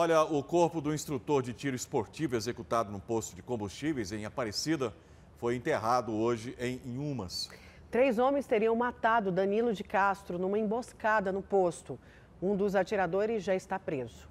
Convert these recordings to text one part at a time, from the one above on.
Olha, o corpo do instrutor de tiro esportivo executado no posto de combustíveis em Aparecida foi enterrado hoje em Inhumas. Três homens teriam matado Danilo de Castro numa emboscada no posto. Um dos atiradores já está preso.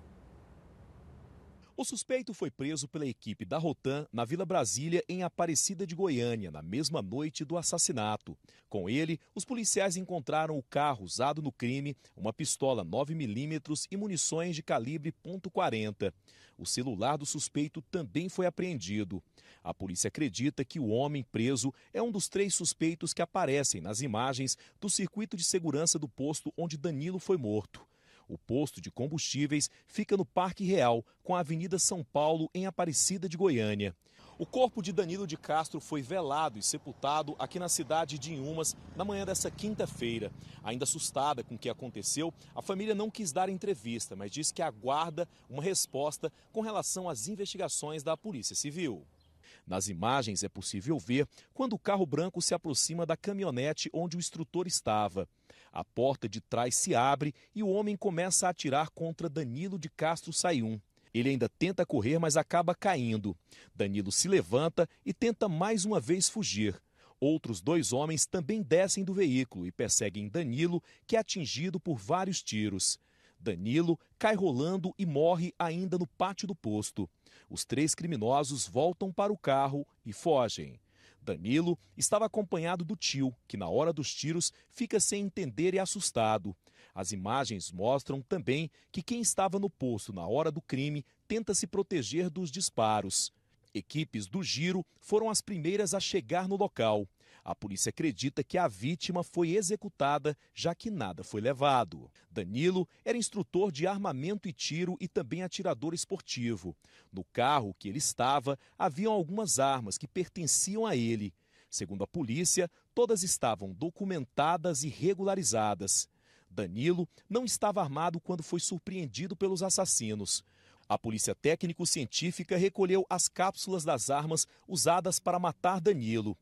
O suspeito foi preso pela equipe da Rotan na Vila Brasília, em Aparecida de Goiânia, na mesma noite do assassinato. Com ele, os policiais encontraram o carro usado no crime, uma pistola 9mm e munições de calibre .40. O celular do suspeito também foi apreendido. A polícia acredita que o homem preso é um dos três suspeitos que aparecem nas imagens do circuito de segurança do posto onde Danilo foi morto. O posto de combustíveis fica no Parque Real, com a Avenida São Paulo, em Aparecida de Goiânia. O corpo de Danilo de Castro foi velado e sepultado aqui na cidade de Inhumas na manhã dessa quinta-feira. Ainda assustada com o que aconteceu, a família não quis dar entrevista, mas diz que aguarda uma resposta com relação às investigações da Polícia Civil. Nas imagens é possível ver quando o carro branco se aproxima da caminhonete onde o instrutor estava. A porta de trás se abre e o homem começa a atirar contra Danilo de Castro Sayum. Ele ainda tenta correr, mas acaba caindo. Danilo se levanta e tenta mais uma vez fugir. Outros dois homens também descem do veículo e perseguem Danilo, que é atingido por vários tiros. Danilo cai rolando e morre ainda no pátio do posto. Os três criminosos voltam para o carro e fogem. Danilo estava acompanhado do tio, que na hora dos tiros fica sem entender e assustado. As imagens mostram também que quem estava no posto na hora do crime tenta se proteger dos disparos. Equipes do Giro foram as primeiras a chegar no local. A polícia acredita que a vítima foi executada, já que nada foi levado. Danilo era instrutor de armamento e tiro e também atirador esportivo. No carro que ele estava, haviam algumas armas que pertenciam a ele. Segundo a polícia, todas estavam documentadas e regularizadas. Danilo não estava armado quando foi surpreendido pelos assassinos. A polícia técnico-científica recolheu as cápsulas das armas usadas para matar Danilo.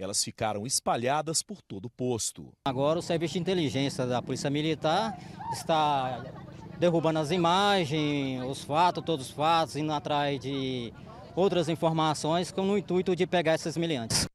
Elas ficaram espalhadas por todo o posto. Agora o serviço de inteligência da Polícia Militar está derrubando as imagens, os fatos, todos os fatos, indo atrás de outras informações com o intuito de pegar esses miliantes.